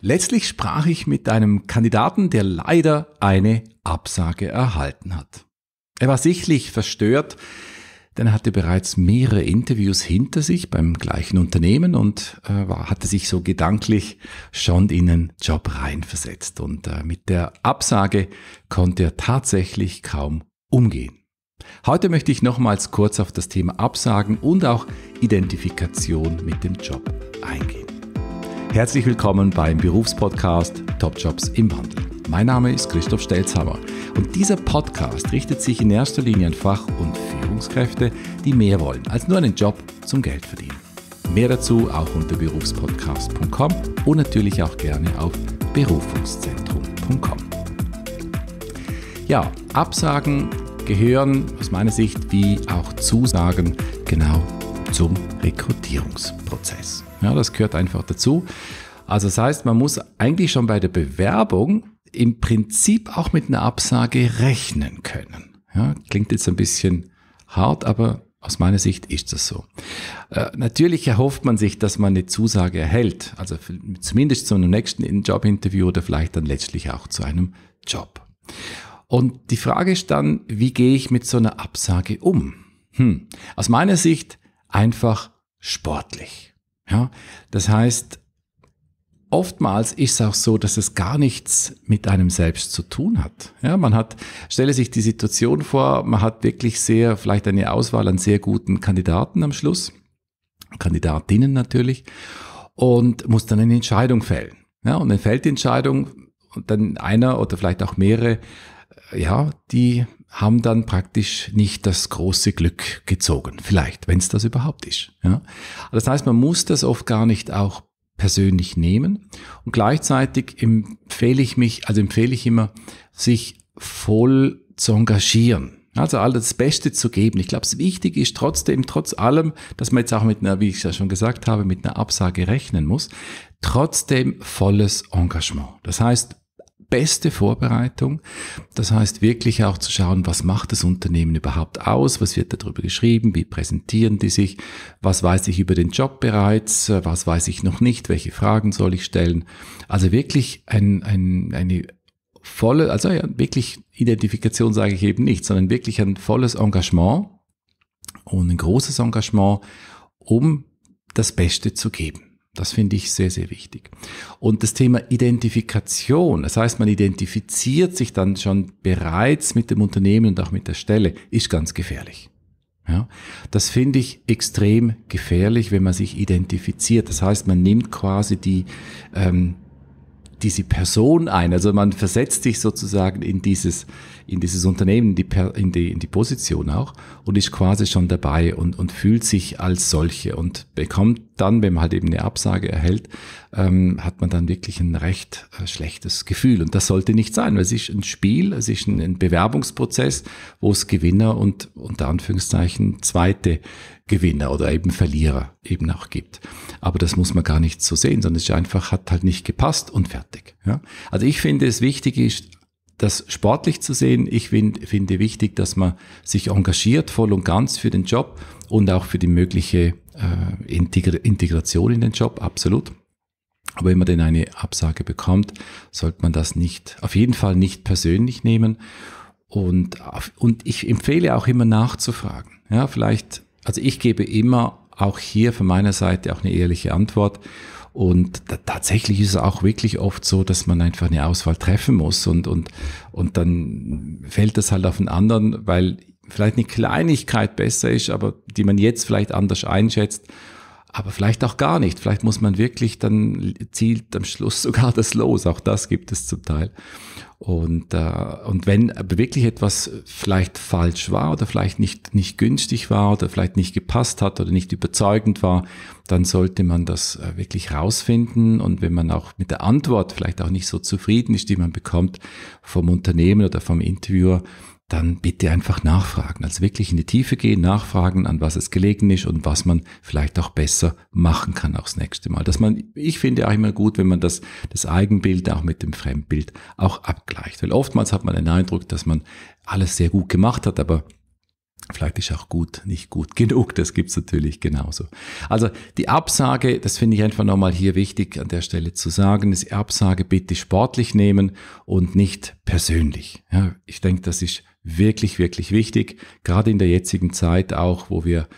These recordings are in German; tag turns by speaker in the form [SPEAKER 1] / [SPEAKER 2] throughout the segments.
[SPEAKER 1] Letztlich sprach ich mit einem Kandidaten, der leider eine Absage erhalten hat. Er war sichtlich verstört, denn er hatte bereits mehrere Interviews hinter sich beim gleichen Unternehmen und äh, war, hatte sich so gedanklich schon in einen Job reinversetzt. Und äh, mit der Absage konnte er tatsächlich kaum umgehen. Heute möchte ich nochmals kurz auf das Thema Absagen und auch Identifikation mit dem Job eingehen. Herzlich willkommen beim Berufspodcast Top Jobs im Wandel. Mein Name ist Christoph Stelzhammer und dieser Podcast richtet sich in erster Linie an Fach- und Führungskräfte, die mehr wollen als nur einen Job zum Geld verdienen. Mehr dazu auch unter berufspodcast.com und natürlich auch gerne auf berufungszentrum.com. Ja, Absagen gehören aus meiner Sicht wie auch Zusagen genau zum Rekrutierungsprozess. Ja, das gehört einfach dazu. Also das heißt, man muss eigentlich schon bei der Bewerbung im Prinzip auch mit einer Absage rechnen können. Ja, klingt jetzt ein bisschen hart, aber aus meiner Sicht ist das so. Äh, natürlich erhofft man sich, dass man eine Zusage erhält, also für, zumindest zu einem nächsten Jobinterview oder vielleicht dann letztlich auch zu einem Job. Und die Frage ist dann, wie gehe ich mit so einer Absage um? Hm. Aus meiner Sicht einfach sportlich. Ja, das heißt, oftmals ist es auch so, dass es gar nichts mit einem selbst zu tun hat. Ja, man hat, stelle sich die Situation vor, man hat wirklich sehr, vielleicht eine Auswahl an sehr guten Kandidaten am Schluss, Kandidatinnen natürlich, und muss dann eine Entscheidung fällen. Ja, und dann fällt die Entscheidung und dann einer oder vielleicht auch mehrere, ja, die haben dann praktisch nicht das große Glück gezogen. Vielleicht, wenn es das überhaupt ist. Ja? Das heißt, man muss das oft gar nicht auch persönlich nehmen. Und gleichzeitig empfehle ich mich, also empfehle ich immer, sich voll zu engagieren. Also all das Beste zu geben. Ich glaube, es wichtig ist trotzdem, trotz allem, dass man jetzt auch mit einer, wie ich ja schon gesagt habe, mit einer Absage rechnen muss, trotzdem volles Engagement. Das heißt, beste Vorbereitung. Das heißt wirklich auch zu schauen, was macht das Unternehmen überhaupt aus, was wird darüber geschrieben, wie präsentieren die sich, was weiß ich über den Job bereits, was weiß ich noch nicht, welche Fragen soll ich stellen. Also wirklich ein, ein, eine volle, also ja, wirklich Identifikation sage ich eben nicht, sondern wirklich ein volles Engagement und ein großes Engagement, um das Beste zu geben. Das finde ich sehr, sehr wichtig. Und das Thema Identifikation, das heißt, man identifiziert sich dann schon bereits mit dem Unternehmen und auch mit der Stelle, ist ganz gefährlich. Ja, das finde ich extrem gefährlich, wenn man sich identifiziert. Das heißt, man nimmt quasi die, ähm, diese Person ein. Also man versetzt sich sozusagen in dieses, in dieses Unternehmen, in die, in die, in die Position auch und ist quasi schon dabei und, und fühlt sich als solche und bekommt dann, wenn man halt eben eine Absage erhält, ähm, hat man dann wirklich ein recht äh, schlechtes Gefühl. Und das sollte nicht sein, weil es ist ein Spiel, es ist ein, ein Bewerbungsprozess, wo es Gewinner und unter Anführungszeichen zweite Gewinner oder eben Verlierer eben auch gibt. Aber das muss man gar nicht so sehen, sondern es ist einfach, hat halt nicht gepasst und fertig. Ja? Also ich finde es wichtig ist, das sportlich zu sehen. Ich find, finde wichtig, dass man sich engagiert voll und ganz für den Job und auch für die mögliche äh, Integra Integration in den Job, absolut. Aber wenn man denn eine Absage bekommt, sollte man das nicht, auf jeden Fall nicht persönlich nehmen. Und, und ich empfehle auch immer nachzufragen. Ja, vielleicht, also ich gebe immer auch hier von meiner Seite auch eine ehrliche Antwort und tatsächlich ist es auch wirklich oft so, dass man einfach eine Auswahl treffen muss und, und, und dann fällt das halt auf einen anderen, weil vielleicht eine Kleinigkeit besser ist, aber die man jetzt vielleicht anders einschätzt aber vielleicht auch gar nicht. Vielleicht muss man wirklich, dann zielt am Schluss sogar das Los. Auch das gibt es zum Teil. Und, äh, und wenn wirklich etwas vielleicht falsch war oder vielleicht nicht, nicht günstig war oder vielleicht nicht gepasst hat oder nicht überzeugend war, dann sollte man das äh, wirklich rausfinden. Und wenn man auch mit der Antwort vielleicht auch nicht so zufrieden ist, die man bekommt vom Unternehmen oder vom Interviewer, dann bitte einfach nachfragen. Also wirklich in die Tiefe gehen, nachfragen, an was es gelegen ist und was man vielleicht auch besser machen kann auch das nächste Mal. Dass man, ich finde auch immer gut, wenn man das, das Eigenbild auch mit dem Fremdbild auch abgleicht. Weil oftmals hat man den Eindruck, dass man alles sehr gut gemacht hat, aber Vielleicht ist auch gut, nicht gut genug. Das gibt es natürlich genauso. Also die Absage, das finde ich einfach nochmal hier wichtig an der Stelle zu sagen, ist Absage bitte sportlich nehmen und nicht persönlich. Ja, ich denke, das ist wirklich, wirklich wichtig. Gerade in der jetzigen Zeit auch, wo wir,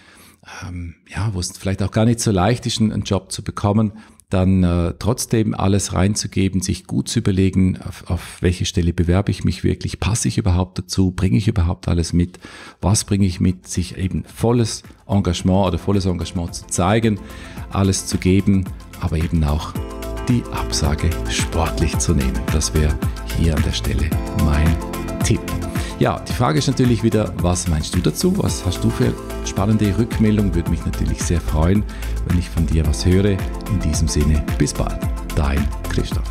[SPEAKER 1] ähm, ja, wo es vielleicht auch gar nicht so leicht ist, einen Job zu bekommen, dann äh, trotzdem alles reinzugeben, sich gut zu überlegen, auf, auf welche Stelle bewerbe ich mich wirklich, passe ich überhaupt dazu, bringe ich überhaupt alles mit, was bringe ich mit, sich eben volles Engagement oder volles Engagement zu zeigen, alles zu geben, aber eben auch die Absage sportlich zu nehmen. Das wäre hier an der Stelle mein ja, die Frage ist natürlich wieder, was meinst du dazu? Was hast du für spannende Rückmeldungen? Würde mich natürlich sehr freuen, wenn ich von dir was höre. In diesem Sinne, bis bald. Dein Christoph.